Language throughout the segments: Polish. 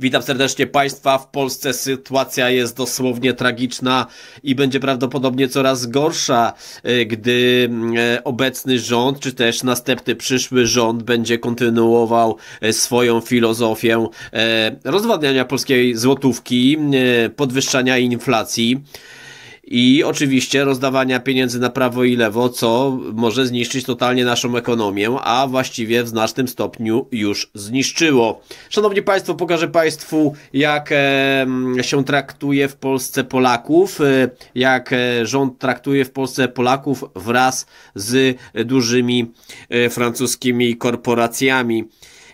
Witam serdecznie Państwa. W Polsce sytuacja jest dosłownie tragiczna i będzie prawdopodobnie coraz gorsza, e, gdy e, obecny rząd, czy też następny przyszły rząd będzie kontynuował e, swoją filozofię rozwadniania polskiej złotówki, podwyższania inflacji i oczywiście rozdawania pieniędzy na prawo i lewo, co może zniszczyć totalnie naszą ekonomię, a właściwie w znacznym stopniu już zniszczyło. Szanowni Państwo, pokażę Państwu, jak się traktuje w Polsce Polaków, e, jak e, rząd traktuje w Polsce Polaków wraz z dużymi e, francuskimi korporacjami.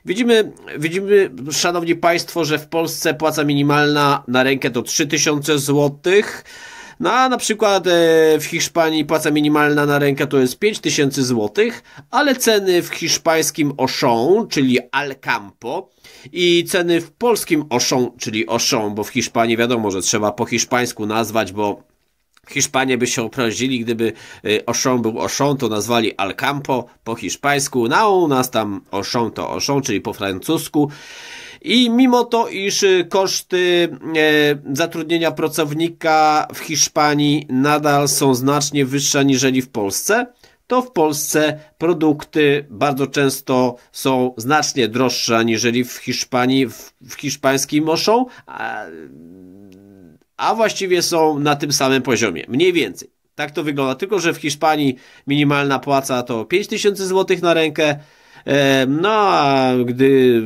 Widzimy, widzimy, szanowni państwo, że w Polsce płaca minimalna na rękę to 3000 złotych. No a na przykład e, w Hiszpanii płaca minimalna na rękę to jest 5000 zł, ale ceny w hiszpańskim Auchan, czyli Alcampo i ceny w polskim Auchan, czyli Auchan, bo w Hiszpanii wiadomo, że trzeba po hiszpańsku nazwać, bo Hiszpanie by się oprążili, gdyby Oszą e, był Oszą, to nazwali Alcampo po hiszpańsku, na no, u nas tam Oszą to Oszą, czyli po francusku. I mimo to, iż y, koszty e, zatrudnienia pracownika w Hiszpanii nadal są znacznie wyższe niżeli w Polsce, to w Polsce produkty bardzo często są znacznie droższe aniżeli w Hiszpanii, w, hiszpańskim oszą, a, a właściwie są na tym samym poziomie, mniej więcej. Tak to wygląda, tylko że w Hiszpanii minimalna płaca to 5000 zł na rękę, E, no a gdy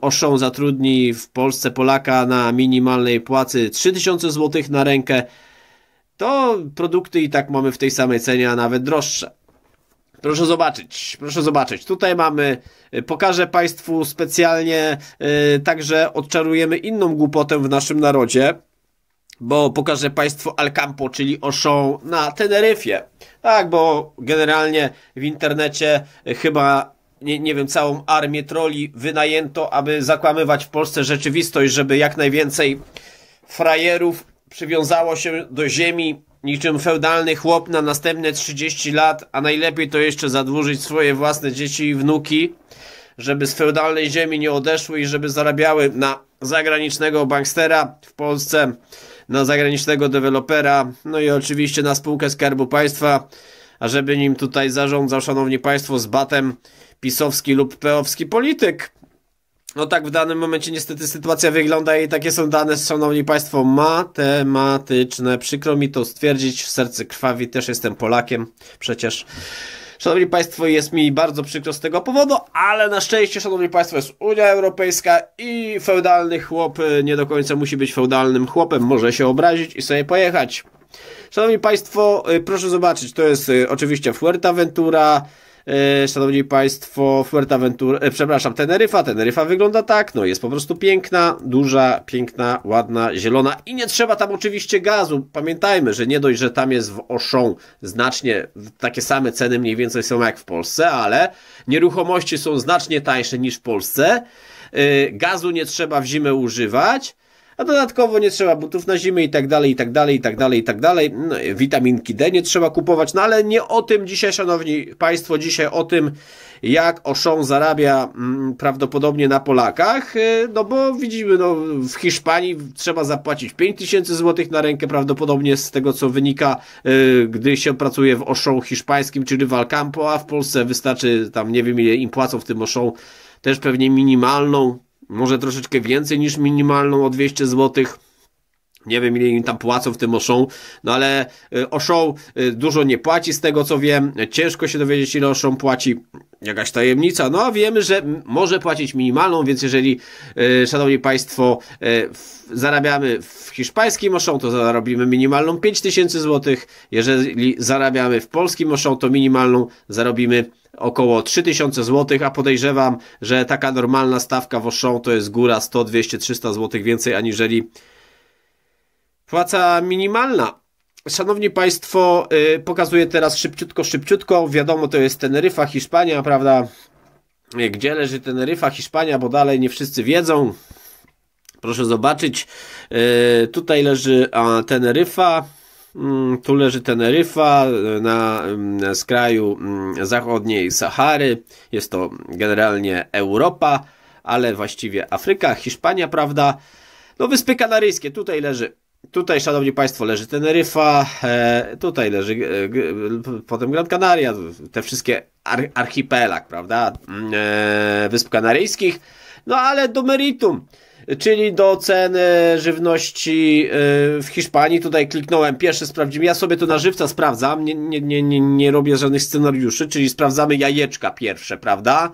Oszą zatrudni w Polsce Polaka na minimalnej płacy 3000 zł na rękę, to produkty i tak mamy w tej samej cenie, a nawet droższe. Proszę zobaczyć, proszę zobaczyć. Tutaj mamy, e, pokażę Państwu specjalnie, yy, także odczarujemy inną głupotę w naszym narodzie, bo pokażę Państwu Alcampo, czyli Oszą na Teneryfie. Tak, bo generalnie w internecie chyba nie, nie wiem, całą armię troli wynajęto, aby zakłamywać w Polsce rzeczywistość, żeby jak najwięcej frajerów przywiązało się do ziemi niczym feudalny chłop na następne 30 lat, a najlepiej to jeszcze zadłużyć swoje własne dzieci i wnuki, żeby z feudalnej ziemi nie odeszły i żeby zarabiały na zagranicznego bankstera w Polsce, na zagranicznego dewelopera, no i oczywiście na spółkę Skarbu Państwa, a żeby nim tutaj zarządzał, szanowni państwo, z batem pisowski lub peowski polityk. No tak w danym momencie niestety sytuacja wygląda i takie są dane, szanowni państwo, matematyczne. Przykro mi to stwierdzić, w serce krwawi, też jestem Polakiem przecież. Szanowni Państwo, jest mi bardzo przykro z tego powodu, ale na szczęście, Szanowni Państwo, jest Unia Europejska i feudalny chłop nie do końca musi być feudalnym chłopem, może się obrazić i sobie pojechać. Szanowni Państwo, y, proszę zobaczyć, to jest y, oczywiście Fuerteventura, E, szanowni Państwo, Fuerteventura, e, przepraszam, Teneryfa. Teneryfa wygląda tak, no jest po prostu piękna, duża, piękna, ładna, zielona i nie trzeba tam oczywiście gazu. Pamiętajmy, że nie dość, że tam jest w Oszą znacznie takie same ceny mniej więcej są jak w Polsce, ale nieruchomości są znacznie tańsze niż w Polsce. E, gazu nie trzeba w zimę używać a dodatkowo nie trzeba butów na zimę i tak dalej, i tak dalej, i tak dalej, i tak dalej. No, witaminki D nie trzeba kupować, no ale nie o tym dzisiaj, szanowni państwo, dzisiaj o tym, jak Oszą zarabia mm, prawdopodobnie na Polakach, y, no bo widzimy, no, w Hiszpanii trzeba zapłacić 5000 zł na rękę prawdopodobnie z tego, co wynika, y, gdy się pracuje w Oszą hiszpańskim, czyli w Alcampo, a w Polsce wystarczy tam, nie wiem ile im płacą w tym Oszą, też pewnie minimalną, może troszeczkę więcej niż minimalną o 200 zł. Nie wiem, ile im tam płacą w tym Oszą, no ale e, Oszą e, dużo nie płaci z tego, co wiem. Ciężko się dowiedzieć, ile Oszą płaci. Jakaś tajemnica. No a wiemy, że może płacić minimalną, więc jeżeli, e, szanowni państwo, zarabiamy w hiszpańskim Oszą, to zarobimy minimalną 5000 zł. Jeżeli zarabiamy w polskim Oszą, to minimalną zarobimy około 3000 zł, a podejrzewam, że taka normalna stawka w Auchan to jest góra 100, 200, 300 zł więcej aniżeli płaca minimalna. Szanowni Państwo, y, pokazuję teraz szybciutko, szybciutko. Wiadomo, to jest Teneryfa, Hiszpania, prawda? Y, gdzie leży Teneryfa, Hiszpania, bo dalej nie wszyscy wiedzą. Proszę zobaczyć. Y, tutaj leży Teneryfa. Mm, tu leży Teneryfa e, na skraju mm, mm, zachodniej Sahary. Jest to generalnie Europa, ale właściwie Afryka, Hiszpania, prawda? No Wyspy Kanaryjskie, tutaj leży Tutaj, szanowni państwo, leży Teneryfa, e, tutaj leży e, potem Gran Canaria, te wszystkie ar archipelag, prawda, Wysp Kanaryjskich. No ale do meritum czyli do cen żywności y, w Hiszpanii. Tutaj kliknąłem pierwsze sprawdzimy. Ja sobie to na żywca sprawdzam, nie, nie, nie, nie, nie robię żadnych scenariuszy, czyli sprawdzamy jajeczka pierwsze, prawda?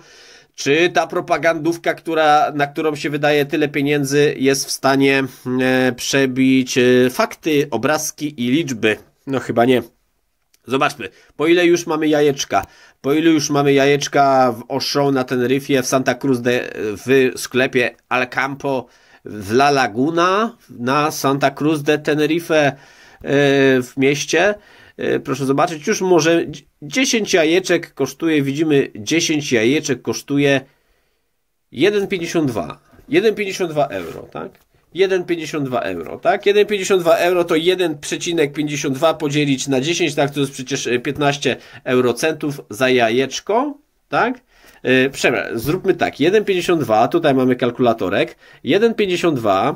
Czy ta propagandówka, która, na którą się wydaje tyle pieniędzy, jest w stanie y, przebić y, fakty, obrazki i liczby? No chyba nie. Zobaczmy, po ile już mamy jajeczka, po ile już mamy jajeczka w Oshon na Teneryfie, w Santa Cruz, de, w sklepie Alcampo, w La Laguna, na Santa Cruz de Tenerife e, w mieście. E, proszę zobaczyć, już może 10 jajeczek kosztuje, widzimy 10 jajeczek kosztuje 1,52 1,52 euro, tak? 1,52 euro, tak? 1,52 euro to 1,52 podzielić na 10, tak? To jest przecież 15 e, eurocentów za jajeczko, tak? Yy, przepraszam, zróbmy tak. 1,52, tutaj mamy kalkulatorek. 1,52,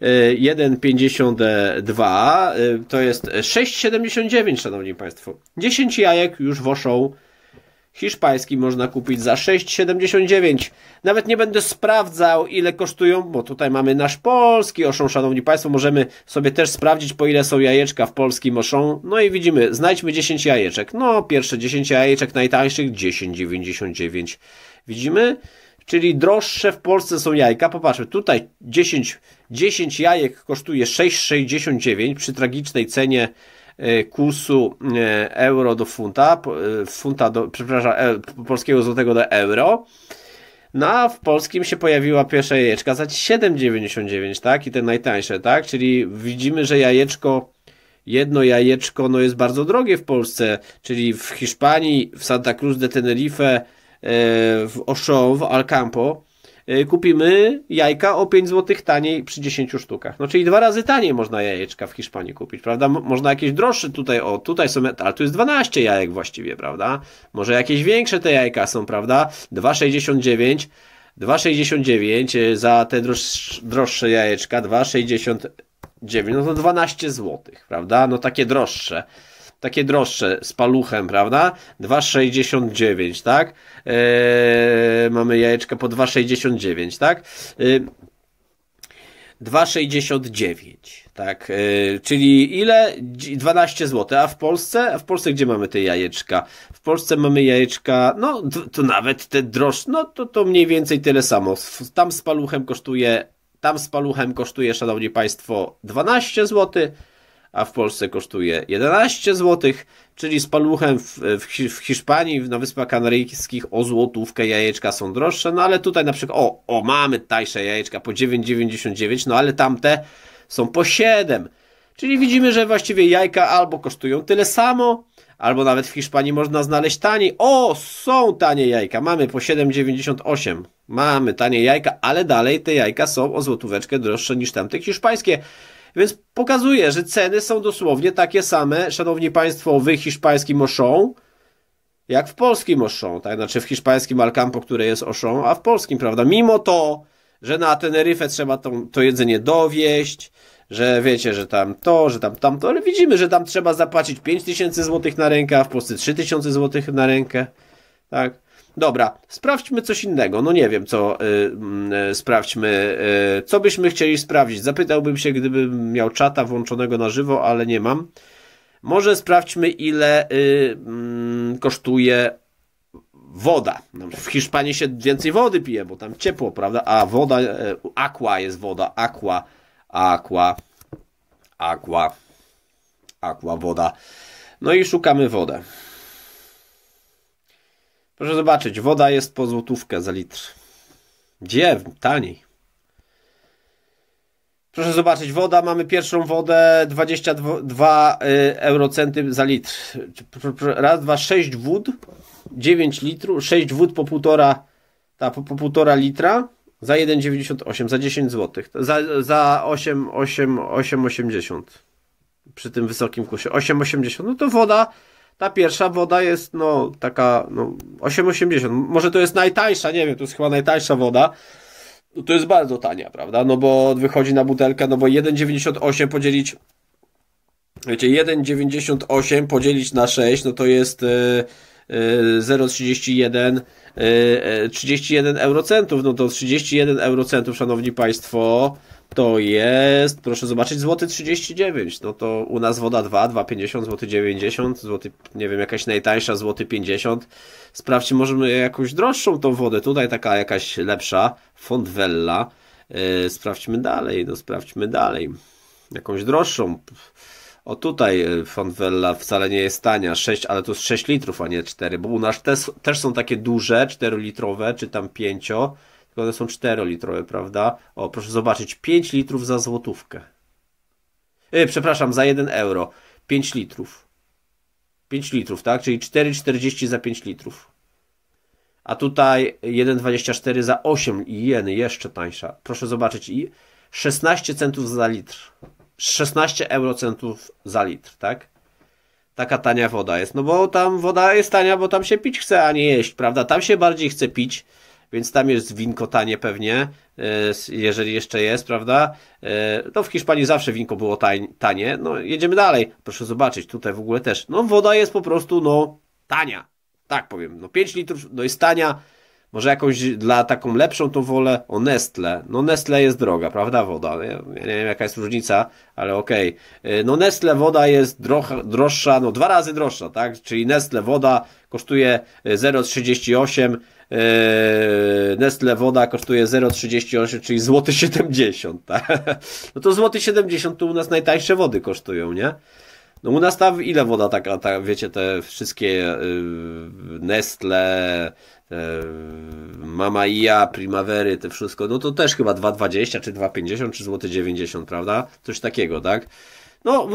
yy, 1,52 yy, to jest 6,79, szanowni państwo. 10 jajek już woszą Hiszpański można kupić za 6,79. Nawet nie będę sprawdzał, ile kosztują, bo tutaj mamy nasz polski oszą, szanowni państwo. Możemy sobie też sprawdzić, po ile są jajeczka w polskim oszą. No i widzimy, znajdźmy 10 jajeczek. No, pierwsze 10 jajeczek najtańszych 10,99. Widzimy? Czyli droższe w Polsce są jajka. Popatrzmy, tutaj 10, 10 jajek kosztuje 6,69 przy tragicznej cenie E, kursu e, euro do funta, e, funta do, przepraszam, polskiego złotego do euro. No a w polskim się pojawiła pierwsza jajeczka za 7,99, tak? I te najtańsze, tak? Czyli widzimy, że jajeczko, jedno jajeczko, no jest bardzo drogie w Polsce, czyli w Hiszpanii, w Santa Cruz de Tenerife, w Auchan, w Alcampo, E, kupimy jajka o 5 zł taniej przy 10 sztukach. No czyli dwa razy taniej można jajeczka w Hiszpanii kupić, prawda? Można jakieś droższe tutaj, o tutaj są, ale tu jest 12 jajek właściwie, prawda? Może jakieś większe te jajka są, prawda? 2,69 2,69 e, za te droższe jajeczka, 2,69, no to 12 zł, prawda? No takie droższe takie droższe z paluchem, prawda? 2,69, tak? Eee, mamy jajeczka po 2,69, tak? Eee, 2,69, tak? Eee, czyli ile? 12 zł. A w Polsce? A w Polsce gdzie mamy te jajeczka? W Polsce mamy jajeczka, no to nawet te droższe, no to, to mniej więcej tyle samo. Tam z paluchem kosztuje, tam z paluchem kosztuje, szanowni państwo, 12 zł a w Polsce kosztuje 11 zł, czyli z paluchem w, w Hiszpanii, na Wyspach Kanaryjskich o złotówkę jajeczka są droższe, no ale tutaj na przykład, o, o mamy tańsze jajeczka po 9,99, no ale tamte są po 7. Czyli widzimy, że właściwie jajka albo kosztują tyle samo, albo nawet w Hiszpanii można znaleźć taniej. O, są tanie jajka, mamy po 7,98. Mamy tanie jajka, ale dalej te jajka są o złotóweczkę droższe niż tamte hiszpańskie. Więc pokazuje, że ceny są dosłownie takie same, szanowni państwo, w hiszpańskim Auchan, jak w polskim Auchan, tak? Znaczy w hiszpańskim Alcampo, które jest Auchan, a w polskim, prawda? Mimo to, że na Teneryfę trzeba to, to jedzenie dowieść, że wiecie, że tam to, że tam tamto, ale widzimy, że tam trzeba zapłacić 5000 zł na rękę, a w Polsce 3000 zł na rękę, tak? dobra, sprawdźmy coś innego. No nie wiem, co y, mm, y, sprawdźmy, y, co byśmy chcieli sprawdzić. Zapytałbym się, gdybym miał czata włączonego na żywo, ale nie mam. Może sprawdźmy, ile y, mm, kosztuje woda. No, w Hiszpanii się więcej wody pije, bo tam ciepło, prawda? A woda, y, aqua jest woda, aqua, aqua, aqua, aqua, woda. No i szukamy wodę. Proszę zobaczyć, woda jest po złotówkę za litr. Gdzie? Taniej. Proszę zobaczyć, woda, mamy pierwszą wodę 22 y, eurocenty za litr. Raz, dwa, 6 wód, 9 litrów, 6 wód po półtora, ta, po, po półtora litra za 1,98, za 10 zł. Za, za 8, 8, przy tym wysokim kursie. 8,80, no to woda ta pierwsza woda jest, no, taka, no, 8,80. Może to jest najtańsza, nie wiem, to jest chyba najtańsza woda. No, to jest bardzo tania, prawda? No bo wychodzi na butelkę, no bo 1,98 podzielić, wiecie, 1,98 podzielić na 6, no to jest... Yy, 0,31 31 eurocentów, no to 31 eurocentów, szanowni państwo, to jest, proszę zobaczyć, złoty 39. No to u nas woda 2, 2,50, złoty 90, złoty, nie wiem, jakaś najtańsza, złoty 50. Sprawdźmy, możemy jakąś droższą tą wodę. Tutaj taka jakaś lepsza, Fontwella. Yy, sprawdźmy dalej, no sprawdźmy dalej. Jakąś droższą. O tutaj yy, Fontwella wcale nie jest tania, 6, ale to jest 6 litrów, a nie 4, bo u nas też, też są takie duże, 4-litrowe, czy tam 5 one są 4-litrowe, prawda? O, proszę zobaczyć, 5 litrów za złotówkę. E, przepraszam, za 1 euro. 5 litrów. 5 litrów, tak? Czyli 4,40 za 5 litrów. A tutaj 1,24 za 8 jeny, jeszcze tańsza. Proszę zobaczyć, i 16 centów za litr. 16 eurocentów za litr, tak? Taka tania woda jest. No bo tam woda jest tania, bo tam się pić chce, a nie jeść, prawda? Tam się bardziej chce pić więc tam jest winkotanie pewnie, e, jeżeli jeszcze jest, prawda? E, no w Hiszpanii zawsze winko było tanie, no jedziemy dalej, proszę zobaczyć, tutaj w ogóle też, no woda jest po prostu, no, tania, tak powiem, no 5 litrów, no jest tania, może jakąś dla taką lepszą to wolę o Nestle. No Nestle jest droga, prawda? Woda. Ja nie wiem jaka jest różnica, ale okej. Okay. E, no Nestle woda jest droższa, no dwa razy droższa, tak? Czyli Nestle woda kosztuje 0,38 Yy, Nestle woda kosztuje 0,38, czyli złoty 70, tak? No to złoty 70 to u nas najtańsze wody kosztują, nie? No u nas tam ile woda taka, ta, wiecie, te wszystkie yy, Nestle, yy, Mama Ia, Primavery, te wszystko, no to też chyba 2,20 czy 2,50 czy złoty 90, prawda? Coś takiego, tak? No,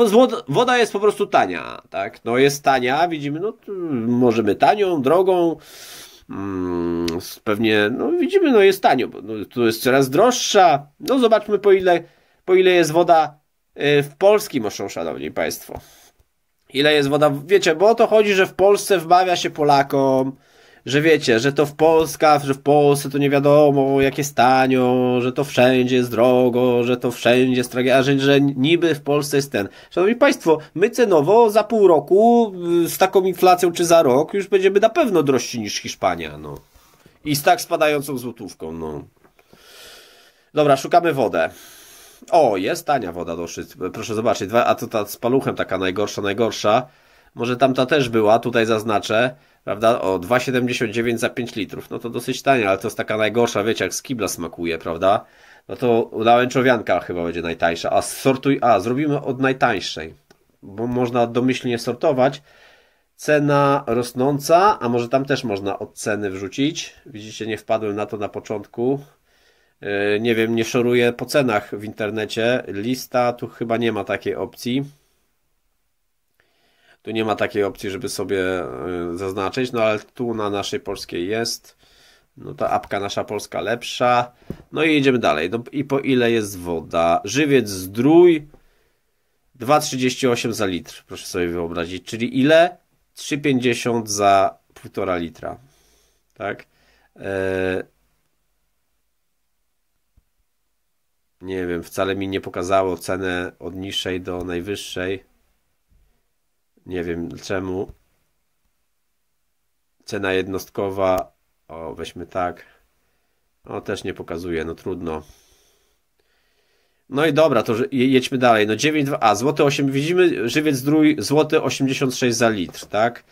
woda jest po prostu tania, tak? No jest tania, widzimy, no mm, możemy tanią, drogą, Mm, pewnie, no widzimy, no jest tanio, bo no, tu jest coraz droższa. No zobaczmy po ile, po ile jest woda y, w Polskim oszą, szanowni państwo. Ile jest woda, wiecie, bo o to chodzi, że w Polsce wmawia się Polakom, że wiecie, że to w Polska, że w Polsce to nie wiadomo jakie jest że to wszędzie jest drogo, że to wszędzie jest tragedia, a że, że niby w Polsce jest ten. Szanowni Państwo, my cenowo za pół roku y, z taką inflacją czy za rok już będziemy na pewno drożsi niż Hiszpania, no. I z tak spadającą złotówką, no. Dobra, szukamy wodę. O, jest tania woda do Proszę zobaczyć, a to ta z paluchem taka najgorsza, najgorsza. Może tamta też była, tutaj zaznaczę prawda, o 2,79 za 5 litrów, no to dosyć tanie, ale to jest taka najgorsza, wiecie, jak z kibla smakuje, prawda, no to lałęczowianka chyba będzie najtańsza, a sortuj, a zrobimy od najtańszej, bo można domyślnie sortować, cena rosnąca, a może tam też można od ceny wrzucić, widzicie, nie wpadłem na to na początku, yy, nie wiem, nie szoruję po cenach w internecie, lista, tu chyba nie ma takiej opcji, tu nie ma takiej opcji, żeby sobie y, zaznaczyć, no ale tu na naszej polskiej jest. No ta apka nasza polska lepsza. No i idziemy dalej. No i po ile jest woda? Żywiec zdrój 2,38 za litr, proszę sobie wyobrazić. Czyli ile? 3,50 za 1,5 litra. Tak? E, nie wiem, wcale mi nie pokazało cenę od niższej do najwyższej. Nie wiem czemu. Cena jednostkowa. O, weźmy tak. O, też nie pokazuje, no trudno. No i dobra, to jedźmy dalej. No 9,2, a złoty 8, widzimy żywiec drój, złoty 86 za litr, tak?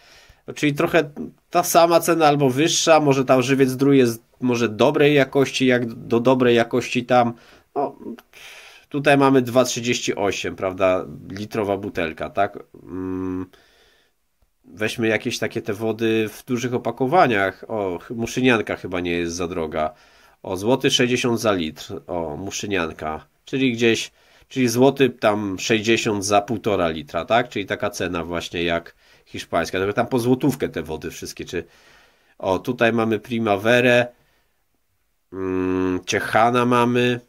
Czyli trochę ta sama cena albo wyższa, może tam żywiec drój jest może dobrej jakości, jak do dobrej jakości tam. No, Tutaj mamy 2,38, prawda, litrowa butelka, tak? Mm, weźmy jakieś takie te wody w dużych opakowaniach. O, muszynianka chyba nie jest za droga. O, złoty 60 za litr. O, muszynianka. Czyli gdzieś, czyli złoty tam 60 za półtora litra, tak? Czyli taka cena właśnie jak hiszpańska. Tylko tam po złotówkę te wody wszystkie, czy... O, tutaj mamy Primaverę. Mm, Ciechana mamy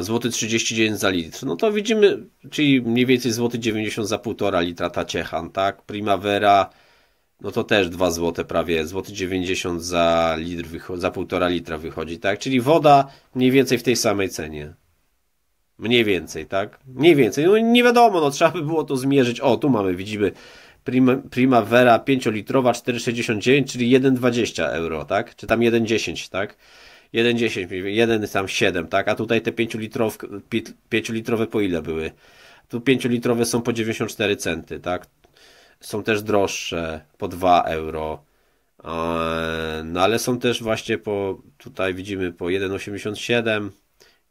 złoty 39 za litr. No to widzimy, czyli mniej więcej złoty 90 za 1,5 litra ta Ciechan, tak? Primavera, no to też 2 złote prawie, złoty 90 za litr, za 1,5 litra wychodzi, tak? Czyli woda mniej więcej w tej samej cenie. Mniej więcej, tak? Mniej więcej. No nie wiadomo, no trzeba by było to zmierzyć. O, tu mamy, widzimy Prima, Primavera 5-litrowa 4,69, czyli 1,20 euro, tak? Czy tam 1,10, tak? 1,10, jeden tam 7, tak? A tutaj te 5 litrowe, 5 litrowe po ile były? Tu 5 litrowe są po 94 centy, tak? Są też droższe, po 2 euro. No ale są też właśnie po, tutaj widzimy po 1,87,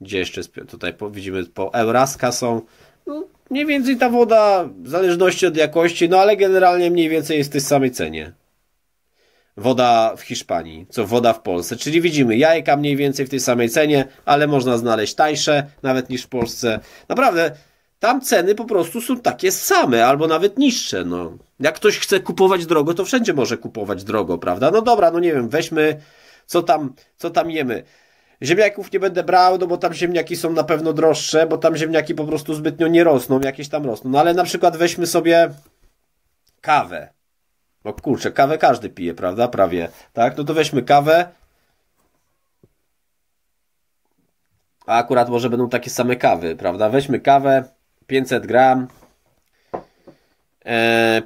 gdzie jeszcze tutaj po, widzimy po Euraska są. No, mniej więcej ta woda, w zależności od jakości, no ale generalnie mniej więcej jest w tej samej cenie woda w Hiszpanii, co woda w Polsce. Czyli widzimy jajka mniej więcej w tej samej cenie, ale można znaleźć tańsze nawet niż w Polsce. Naprawdę, tam ceny po prostu są takie same, albo nawet niższe. No. Jak ktoś chce kupować drogo, to wszędzie może kupować drogo, prawda? No dobra, no nie wiem, weźmy, co tam, co tam jemy. Ziemniaków nie będę brał, no bo tam ziemniaki są na pewno droższe, bo tam ziemniaki po prostu zbytnio nie rosną, jakieś tam rosną. No ale na przykład weźmy sobie kawę. No kurczę, kawę każdy pije, prawda? Prawie. Tak? No to weźmy kawę. A akurat może będą takie same kawy, prawda? Weźmy kawę, 500 gram,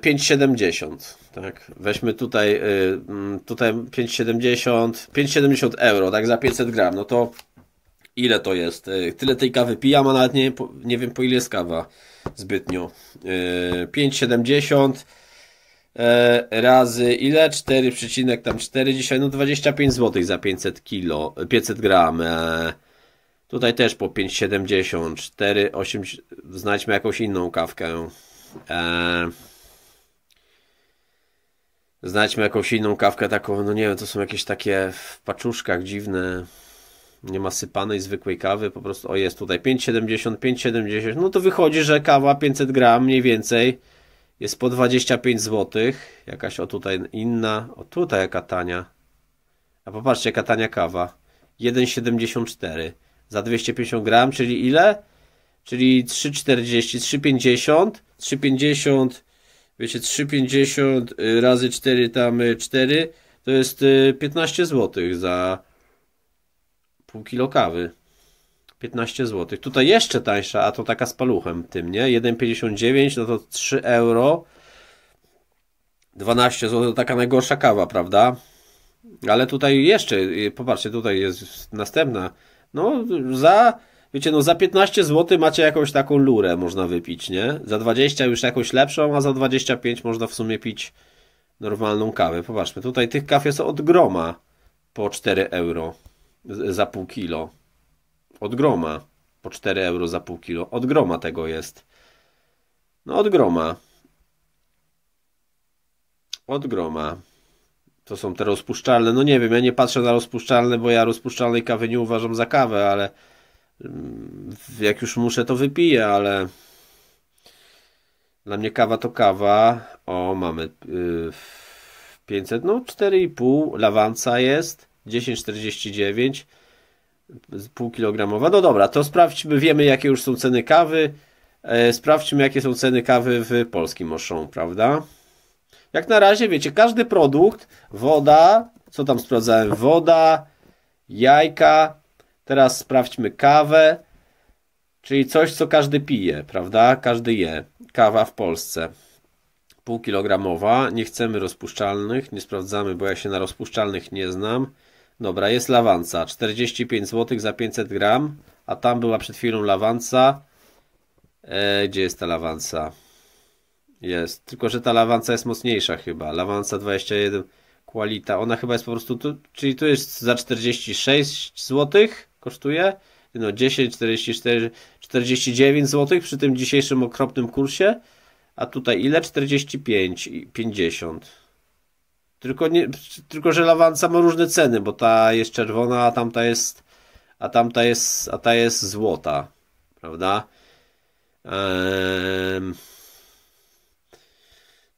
5,70, eee, tak? Weźmy tutaj, y, mm, tutaj 5,70, 5,70 euro, tak? Za 500 gram, no to ile to jest? Y, tyle tej kawy pijam, a nawet nie, nie wiem po ile jest kawa zbytnio. 5,70 eee, E, razy ile? 4,4 dzisiaj, no 25 zł za 500 kilo, 500 e, gram. E, tutaj też po 5,70, 4,8, znajdźmy jakąś inną kawkę. Eee, znajdźmy jakąś inną kawkę taką, no nie wiem, to są jakieś takie w paczuszkach dziwne. Nie ma sypanej zwykłej kawy, po prostu, o jest tutaj 5,70, 5,70, no to wychodzi, że kawa 500 gram mniej więcej jest po 25 zł. Jakaś o tutaj inna. O tutaj jaka tania. A popatrzcie jaka tania kawa. 1,74 za 250 gram, czyli ile? Czyli 3,40, 3,50, 3,50, wiecie, 3,50 y, razy 4 tam 4 to jest 15 y, zł za pół kilo kawy. 15 zł. Tutaj jeszcze tańsza, a to taka z paluchem tym, nie? 1,59, no to 3 euro. 12 zł to taka najgorsza kawa, prawda? Ale tutaj jeszcze, y, popatrzcie, tutaj jest następna. No za, wiecie, no za 15 zł macie jakąś taką lurę można wypić, nie? Za 20 już jakąś lepszą, a za 25 można w sumie pić normalną kawę. Popatrzmy, tutaj tych kaw jest od groma po 4 euro za pół kilo od groma. Po 4 euro za pół kilo. Od groma tego jest. No od groma. Od groma. To są te rozpuszczalne. No nie wiem, ja nie patrzę na rozpuszczalne, bo ja rozpuszczalnej kawy nie uważam za kawę, ale mm, jak już muszę, to wypiję, ale dla mnie kawa to kawa. O, mamy 500, y, no 4,5. Lawanca jest 10,49 półkilogramowa. No dobra, to sprawdźmy, wiemy jakie już są ceny kawy. E, sprawdźmy jakie są ceny kawy w polskim Auchan, prawda? Jak na razie, wiecie, każdy produkt, woda, co tam sprawdzałem, woda, jajka, teraz sprawdźmy kawę, czyli coś, co każdy pije, prawda? Każdy je. Kawa w Polsce. Półkilogramowa, nie chcemy rozpuszczalnych, nie sprawdzamy, bo ja się na rozpuszczalnych nie znam. Dobra, jest lawansa. 45 zł za 500 gram. A tam była przed chwilą lawansa. E, gdzie jest ta lawansa? Jest. Tylko, że ta lawansa jest mocniejsza chyba. Lawansa 21 Qualita. Ona chyba jest po prostu... Tu, czyli tu jest za 46 zł kosztuje. No 10, 44, 49 zł przy tym dzisiejszym okropnym kursie. A tutaj ile? 45, 50. Tylko, nie, tylko że lawansa ma różne ceny, bo ta jest czerwona, a tamta jest, a tamta jest, a ta jest złota, prawda? Ehm...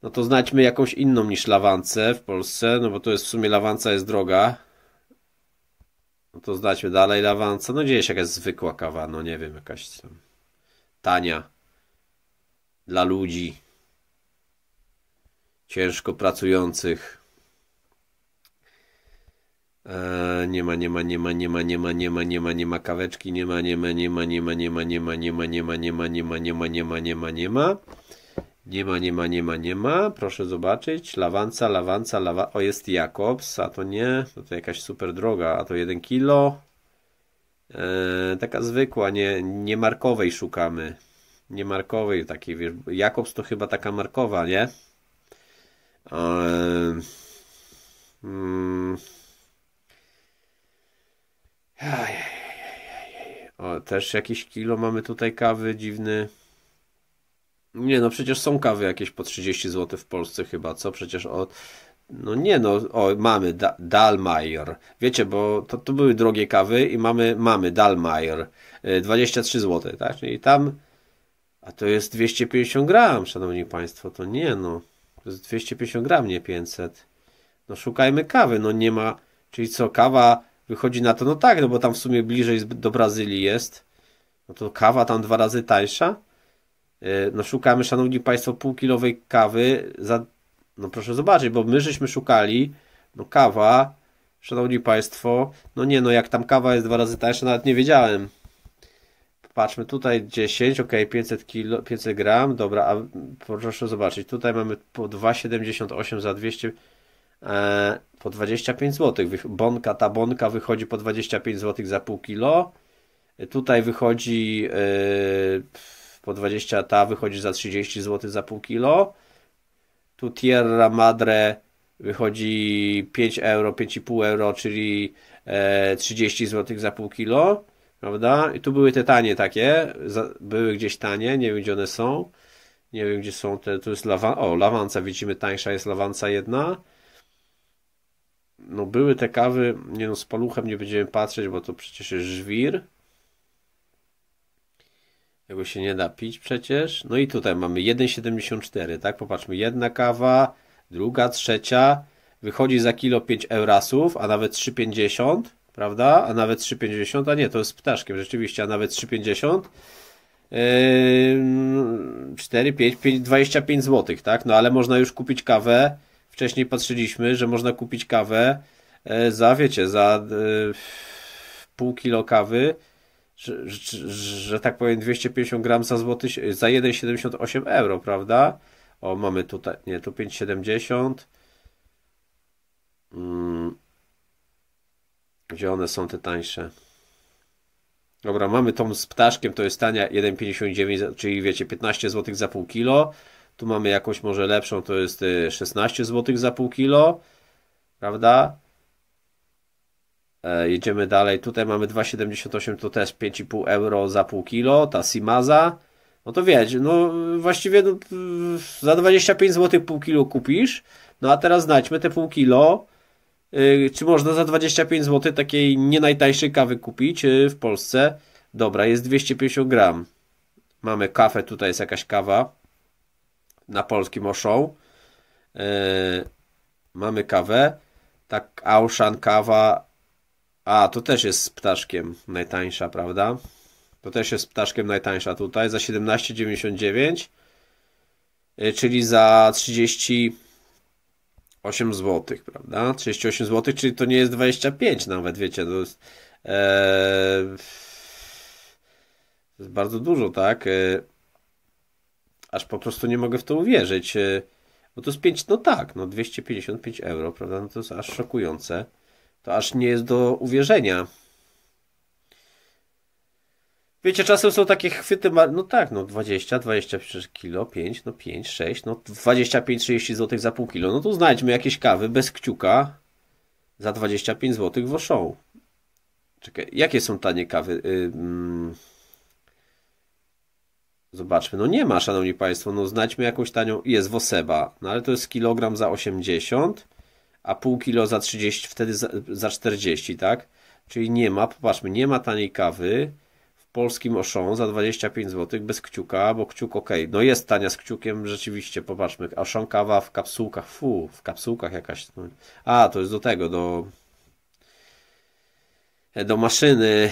No to znajdźmy jakąś inną niż lawancę w Polsce, no bo to jest w sumie lawanca jest droga. No to znajdźmy dalej lawanca. No gdzie jest jakaś zwykła kawa, no nie wiem, jakaś tam tania dla ludzi ciężko pracujących. Eee, nie ma, nie ma, nie ma, nie ma, nie ma, nie ma, nie ma, nie ma kaweczki, nie ma, nie ma, nie ma, nie ma, nie ma, nie ma, nie ma, nie ma, nie ma, nie ma, nie ma, nie ma, nie ma, nie ma. Nie ma, nie ma, nie ma, nie ma. Proszę zobaczyć. Lawanca, lawanca, lawa. O, jest Jakobs, a to nie. To, to jakaś super droga. A to jeden kilo. taka zwykła, nie, nie markowej szukamy. Nie markowej takiej, wiesz. Jakobs to chyba taka markowa, nie? Eee, o, też jakieś kilo mamy tutaj kawy, dziwny. Nie no, przecież są kawy jakieś po 30 zł w Polsce chyba, co? Przecież od... No nie no, o, mamy da, Dalmajer. Wiecie, bo to, to były drogie kawy i mamy, mamy Dalmajer. 23 e, zł, tak? Czyli tam... A to jest 250 gram, szanowni państwo. To nie no. To jest 250 gram, nie 500. No szukajmy kawy, no nie ma... Czyli co, kawa wychodzi na to, no tak, no bo tam w sumie bliżej do Brazylii jest, no to kawa tam dwa razy tańsza. E, no szukamy, szanowni państwo, półkilowej kawy za, no proszę zobaczyć, bo my żeśmy szukali, no kawa, szanowni państwo, no nie, no jak tam kawa jest dwa razy tańsza, nawet nie wiedziałem. Patrzmy, tutaj 10, ok, 500, kilo, 500 gram, dobra, a proszę zobaczyć, tutaj mamy po 2,78 za 200 E, po 25 zł. Bonka, ta bonka wychodzi po 25 zł za pół kilo. E, tutaj wychodzi e, po 20, ta wychodzi za 30 zł za pół kilo. Tu Tierra Madre wychodzi 5 euro, 5,5 euro, czyli 30 zł za pół kilo. Prawda? I tu były te tanie takie, były gdzieś tanie, nie wiem gdzie one są. Nie wiem gdzie są te, tu jest lawanca, o lawanca widzimy, tańsza jest lawanca jedna no były te kawy, nie no, z paluchem nie będziemy patrzeć, bo to przecież jest żwir. Jego się nie da pić przecież. No i tutaj mamy 1,74, tak? Popatrzmy, jedna kawa, druga, trzecia. Wychodzi za kilo 5 eurasów, a nawet 3,50, prawda? A nawet 3,50, a nie, to jest ptaszkiem rzeczywiście, a nawet 3,50. 4, 5, 5, 25 zł, tak? No ale można już kupić kawę wcześniej patrzyliśmy, że można kupić kawę e, za, wiecie, za e, pół kilo kawy, że, że, że tak powiem 250 gram za złoty, za 1,78 euro, prawda? O, mamy tutaj, nie, tu 5,70. Mm. Gdzie one są te tańsze? Dobra, mamy tą z ptaszkiem, to jest tania 1,59, czyli wiecie, 15 zł za pół kilo tu mamy jakąś może lepszą, to jest 16 y, zł za pół kilo, prawda? E, jedziemy dalej, tutaj mamy 2,78, to też 5,5 euro za pół kilo, ta Simaza. No to wiecie, no właściwie no, za 25 zł pół kilo kupisz, no a teraz znajdźmy te pół kilo, y, czy można za 25 zł takiej nie najtańszej kawy kupić y, w Polsce? Dobra, jest 250 gram. Mamy kawę, tutaj jest jakaś kawa na polskim oszą. E, mamy kawę. Tak, Auszan kawa. A, to też jest z ptaszkiem najtańsza, prawda? To też jest z ptaszkiem najtańsza tutaj za 17,99 yy, e, czyli za 38 zł, prawda? 38 zł, czyli to nie jest 25 nawet, wiecie, to jest, e, to jest bardzo dużo, tak? aż po prostu nie mogę w to uwierzyć. E, bo to jest 5, no tak, no 255 euro, prawda? No to jest aż szokujące. To aż nie jest do uwierzenia. Wiecie, czasem są takie chwyty, no tak, no 20, 20 kilo, 5, no 5, 6, no 25, 30 zł za pół kilo. No to znajdźmy jakieś kawy bez kciuka za 25 zł w Oszą. Czekaj, jakie są tanie kawy? Yy, Zobaczmy, no nie ma, szanowni państwo, no znajdźmy jakąś tanią, jest Woseba, no ale to jest kilogram za 80, a pół kilo za 30, wtedy za, za 40, tak? Czyli nie ma, popatrzmy, nie ma taniej kawy w polskim oszą za 25 zł bez kciuka, bo kciuk ok, no jest tania z kciukiem, rzeczywiście, popatrzmy, Auchan kawa w kapsułkach, fu, w kapsułkach jakaś, no. a, to jest do tego, do do maszyny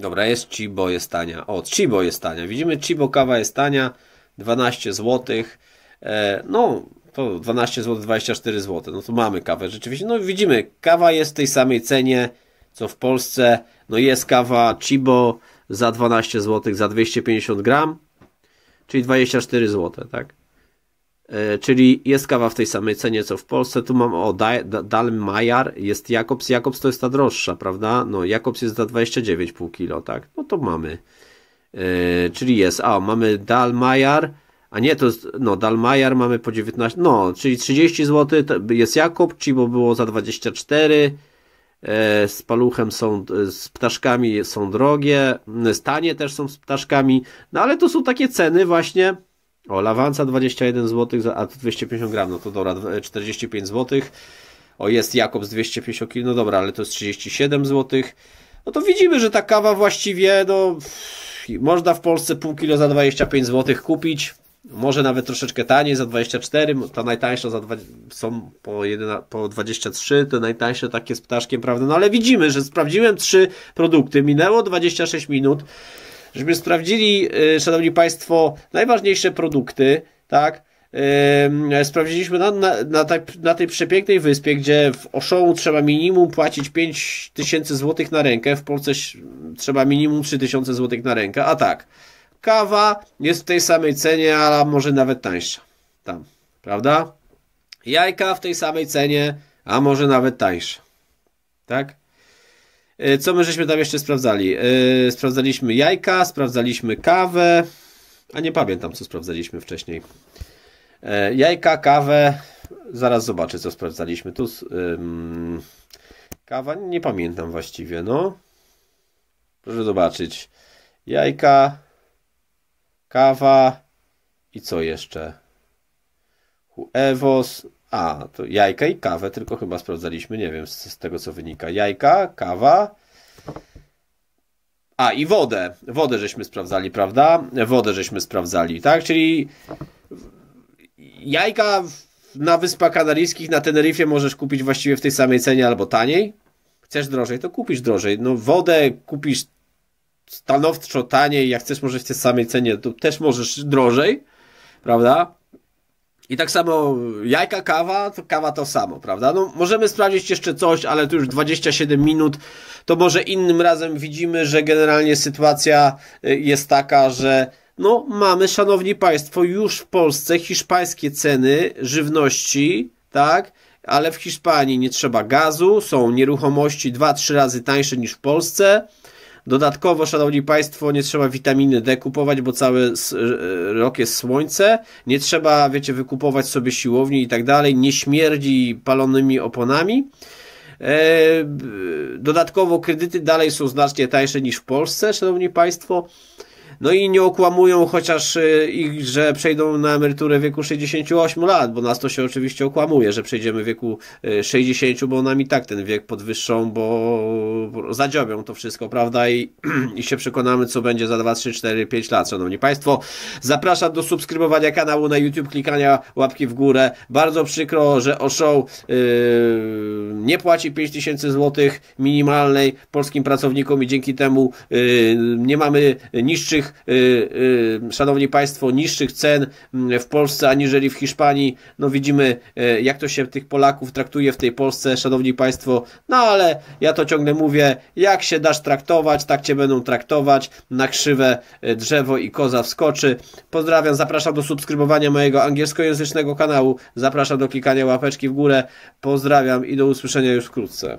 Dobra, jest Chibo, jest tania. O, Chibo jest tania. Widzimy, Chibo kawa jest tania. 12 zł. E, no, to 12 zł, 24 zł. No to mamy kawę rzeczywiście. No widzimy, kawa jest w tej samej cenie, co w Polsce. No jest kawa Chibo za 12 zł, za 250 gram, czyli 24 zł, tak? E, czyli jest kawa w tej samej cenie co w Polsce. Tu mam o Dalmajar, jest Jakobs. Jakobs to jest ta droższa, prawda? No, Jakobs jest za 29,5 kilo, tak? No to mamy. E, czyli jest, a mamy Dalmajar, a nie, to jest, no Dalmajar mamy po 19, no, czyli 30 zł jest Jakob, bo było za 24, e, z paluchem są, z ptaszkami są drogie, stanie też są z ptaszkami, no ale to są takie ceny właśnie, o, lawanca 21 zł, za, a tu 250 gram, no to dobra, 45 zł. O, jest Jakobs 250 kg, no dobra, ale to jest 37 zł. No to widzimy, że ta kawa właściwie, no, można w Polsce pół kilo za 25 zł kupić. Może nawet troszeczkę taniej, za 24, ta najtańsza za 20, są po, 11, po 23, te najtańsze takie z ptaszkiem, prawda? No ale widzimy, że sprawdziłem trzy produkty, minęło 26 minut żeby sprawdzili, y, szanowni państwo, najważniejsze produkty, tak? Y, sprawdziliśmy na, na, na, tej, tak, na, tej przepięknej wyspie, gdzie w Oszą trzeba minimum płacić 5 tysięcy złotych na rękę, w Polsce trzeba minimum 3 tysiące złotych na rękę, a tak, kawa jest w tej samej cenie, a może nawet tańsza, tam, prawda? Jajka w tej samej cenie, a może nawet tańsza, tak? E, co my żeśmy tam jeszcze sprawdzali? E, sprawdzaliśmy jajka, sprawdzaliśmy kawę, a nie pamiętam, co sprawdzaliśmy wcześniej. E, jajka, kawę, zaraz zobaczę, co sprawdzaliśmy. Tu ym, kawa, nie pamiętam właściwie, no. Proszę zobaczyć. Jajka, kawa i co jeszcze? Huevos, a, to jajka i kawę tylko chyba sprawdzaliśmy, nie wiem z, z tego co wynika. Jajka, kawa. A, i wodę. Wodę żeśmy sprawdzali, prawda? Wodę żeśmy sprawdzali, tak? Czyli jajka na Wyspach Kanaryjskich, na Teneryfie możesz kupić właściwie w tej samej cenie albo taniej. Chcesz drożej, to kupisz drożej. No wodę kupisz stanowczo taniej, jak chcesz może w tej samej cenie, to też możesz drożej, prawda? I tak samo jajka, kawa, to kawa to samo, prawda? No, możemy sprawdzić jeszcze coś, ale tu już 27 minut, to może innym razem widzimy, że generalnie sytuacja y, jest taka, że no mamy, szanowni państwo, już w Polsce hiszpańskie ceny żywności, tak? Ale w Hiszpanii nie trzeba gazu, są nieruchomości 2-3 razy tańsze niż w Polsce Dodatkowo, szanowni państwo, nie trzeba witaminy D kupować, bo cały e, rok jest słońce. Nie trzeba, wiecie, wykupować sobie siłowni i tak dalej. Nie śmierdzi palonymi oponami. E, dodatkowo kredyty dalej są znacznie tańsze niż w Polsce, szanowni państwo. No i nie okłamują chociaż y, ich, że przejdą na emeryturę w wieku 68 lat, bo nas to się oczywiście okłamuje, że przejdziemy w wieku 60, y, bo nam i tak ten wiek podwyższą, bo zadziobią to wszystko, prawda? I, i się przekonamy, co będzie za 2, 3, 4, 5 lat, szanowni państwo. Zapraszam do subskrybowania kanału na YouTube, klikania łapki w górę. Bardzo przykro, że Oshoł yy, nie płaci 5000 zł minimalnej polskim pracownikom i dzięki temu yy, nie mamy niższych Y, y, szanowni Państwo, niższych cen mm, w Polsce aniżeli w Hiszpanii. No widzimy, y, jak to się tych Polaków traktuje w tej Polsce, szanowni Państwo. No ale ja to ciągle mówię, jak się dasz traktować, tak cię będą traktować. Na krzywe drzewo i koza wskoczy. Pozdrawiam, zapraszam do subskrybowania mojego angielskojęzycznego kanału. Zapraszam do klikania łapeczki w górę. Pozdrawiam i do usłyszenia już wkrótce.